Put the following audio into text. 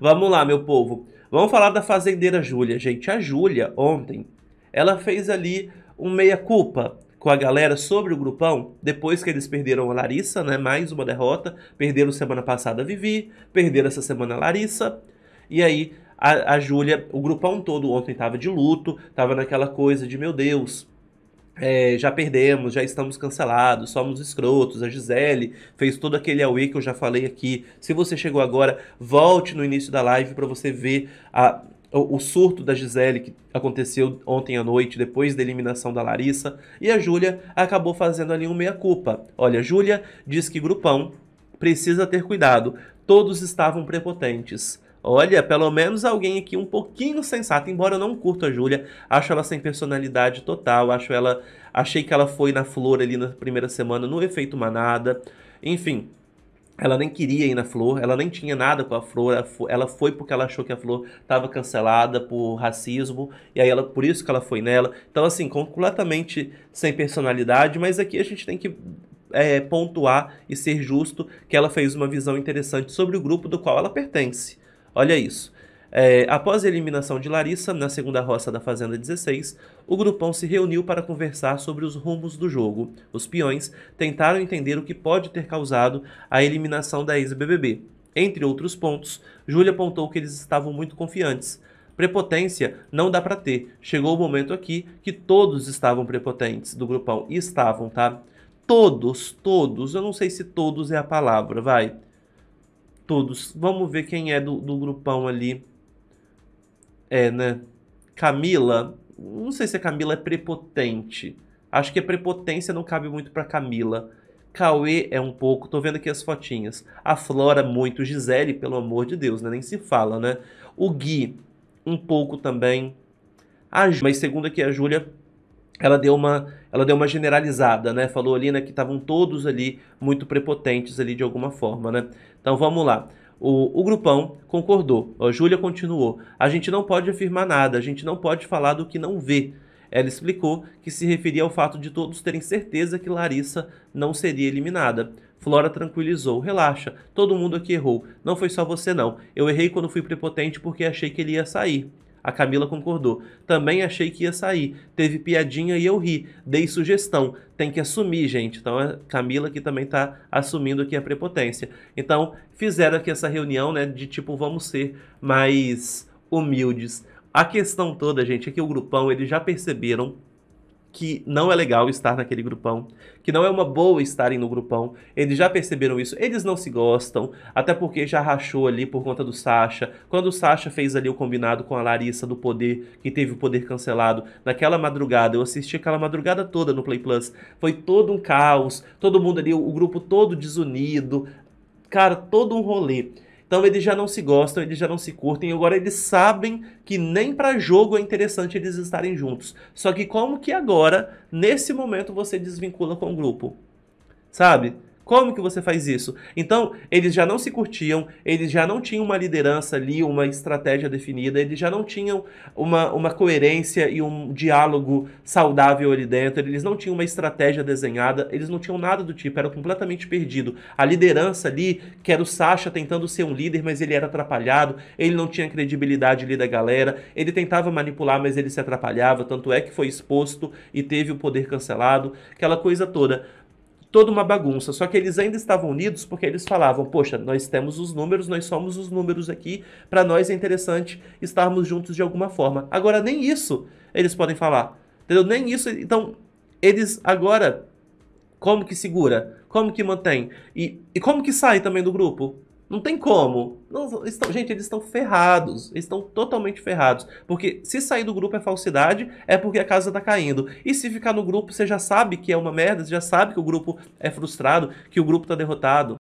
Vamos lá, meu povo. Vamos falar da fazendeira Júlia. Gente, a Júlia, ontem, ela fez ali um meia-culpa com a galera sobre o grupão, depois que eles perderam a Larissa, né? Mais uma derrota. Perderam semana passada a Vivi, perderam essa semana a Larissa. E aí, a, a Júlia, o grupão todo ontem tava de luto, tava naquela coisa de, meu Deus, é, já perdemos, já estamos cancelados, somos escrotos. A Gisele fez todo aquele away que eu já falei aqui. Se você chegou agora, volte no início da live para você ver a, o, o, surto da Gisele que aconteceu ontem à noite, depois da eliminação da Larissa. E a Júlia acabou fazendo ali um meia-culpa. Olha, Júlia diz que grupão precisa ter cuidado. Todos estavam prepotentes. Olha, pelo menos alguém aqui um pouquinho sensato, embora eu não curto a Júlia, acho ela sem personalidade total, acho ela, achei que ela foi na flor ali na primeira semana no efeito manada. Enfim, ela nem queria ir na Flor, ela nem tinha nada com a Flor, ela foi porque ela achou que a Flor estava cancelada por racismo, e aí ela, por isso que ela foi nela. Então, assim, completamente sem personalidade, mas aqui a gente tem que é, pontuar e ser justo que ela fez uma visão interessante sobre o grupo do qual ela pertence. Olha isso. É, após a eliminação de Larissa, na segunda roça da Fazenda 16, o grupão se reuniu para conversar sobre os rumos do jogo. Os peões tentaram entender o que pode ter causado a eliminação da ex-BBB. Entre outros pontos, Júlia apontou que eles estavam muito confiantes. Prepotência não dá para ter. Chegou o momento aqui que todos estavam prepotentes do grupão. E estavam, tá? Todos, todos. Eu não sei se todos é a palavra, vai todos. Vamos ver quem é do, do grupão ali. É, né? Camila. Não sei se a Camila é prepotente. Acho que a prepotência não cabe muito pra Camila. Cauê é um pouco, tô vendo aqui as fotinhas. A Flora muito, Gisele, pelo amor de Deus, né? Nem se fala, né? O Gui, um pouco também. A Ju, mas segundo aqui a Júlia, ela deu uma ela deu uma generalizada, né? Falou ali né, que estavam todos ali muito prepotentes ali de alguma forma, né? Então vamos lá. O, o grupão concordou. A Júlia continuou. A gente não pode afirmar nada, a gente não pode falar do que não vê. Ela explicou que se referia ao fato de todos terem certeza que Larissa não seria eliminada. Flora tranquilizou. Relaxa, todo mundo aqui errou. Não foi só você, não. Eu errei quando fui prepotente porque achei que ele ia sair. A Camila concordou. Também achei que ia sair. Teve piadinha e eu ri. Dei sugestão. Tem que assumir, gente. Então, a é Camila que também está assumindo aqui a prepotência. Então, fizeram aqui essa reunião, né? De tipo, vamos ser mais humildes. A questão toda, gente, é que o grupão, eles já perceberam que não é legal estar naquele grupão, que não é uma boa estarem no grupão. Eles já perceberam isso, eles não se gostam, até porque já rachou ali por conta do Sasha. Quando o Sasha fez ali o combinado com a Larissa do poder, que teve o poder cancelado, naquela madrugada, eu assisti aquela madrugada toda no Play Plus. Foi todo um caos, todo mundo ali, o grupo todo desunido, cara, todo um rolê. Então eles já não se gostam, eles já não se curtem. Agora eles sabem que nem para jogo é interessante eles estarem juntos. Só que como que agora, nesse momento, você desvincula com o grupo? Sabe? Como que você faz isso? Então, eles já não se curtiam, eles já não tinham uma liderança ali, uma estratégia definida, eles já não tinham uma, uma coerência e um diálogo saudável ali dentro, eles não tinham uma estratégia desenhada, eles não tinham nada do tipo, era completamente perdido. A liderança ali, que era o Sasha tentando ser um líder, mas ele era atrapalhado, ele não tinha credibilidade ali da galera, ele tentava manipular, mas ele se atrapalhava, tanto é que foi exposto e teve o poder cancelado, aquela coisa toda toda uma bagunça. Só que eles ainda estavam unidos porque eles falavam: poxa, nós temos os números, nós somos os números aqui, para nós é interessante estarmos juntos de alguma forma. Agora, nem isso eles podem falar, entendeu? Nem isso. Então, eles agora, como que segura? Como que mantém? E, e como que sai também do grupo? Não tem como. Não, estão, gente, eles estão ferrados. Eles estão totalmente ferrados. Porque se sair do grupo é falsidade, é porque a casa tá caindo. E se ficar no grupo, você já sabe que é uma merda, você já sabe que o grupo é frustrado, que o grupo tá derrotado.